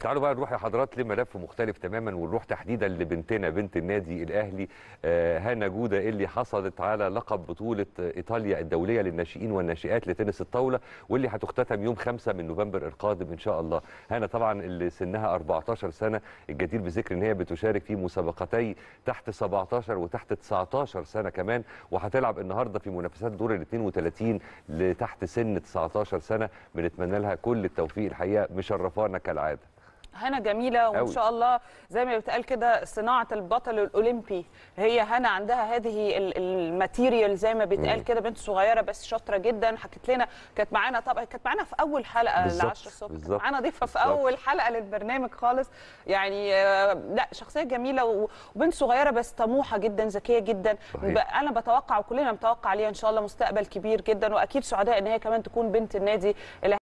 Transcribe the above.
تعالوا بقى نروح يا حضرات لملف مختلف تماما ونروح تحديدا لبنتنا بنت النادي الاهلي آه، هانا جوده اللي حصلت على لقب بطوله ايطاليا الدوليه للناشئين والناشئات لتنس الطاوله واللي هتختتم يوم 5 من نوفمبر القادم ان شاء الله هانا طبعا اللي سنها 14 سنه الجدير بذكر ان هي بتشارك في مسابقتي تحت 17 وتحت 19 سنه كمان وهتلعب النهارده في منافسات دور ال 32 لتحت سن 19 سنه بنتمنى لها كل التوفيق الحقيقه مشرفانا كالعاده هنا جميله وان شاء الله زي ما بيتقال كده صناعه البطل الاولمبي هي هنا عندها هذه الماتيريال زي ما بيتقال كده بنت صغيره بس شاطره جدا حكت لنا كانت معانا طبعا كانت معانا في اول حلقه العشرة الصبح معانا ضيفه في اول حلقه للبرنامج خالص يعني آه، لا شخصيه جميله وبنت صغيره بس طموحه جدا ذكيه جدا صحيح. انا بتوقع وكلنا متوقع ليها ان شاء الله مستقبل كبير جدا واكيد سعداء ان هي كمان تكون بنت النادي اللي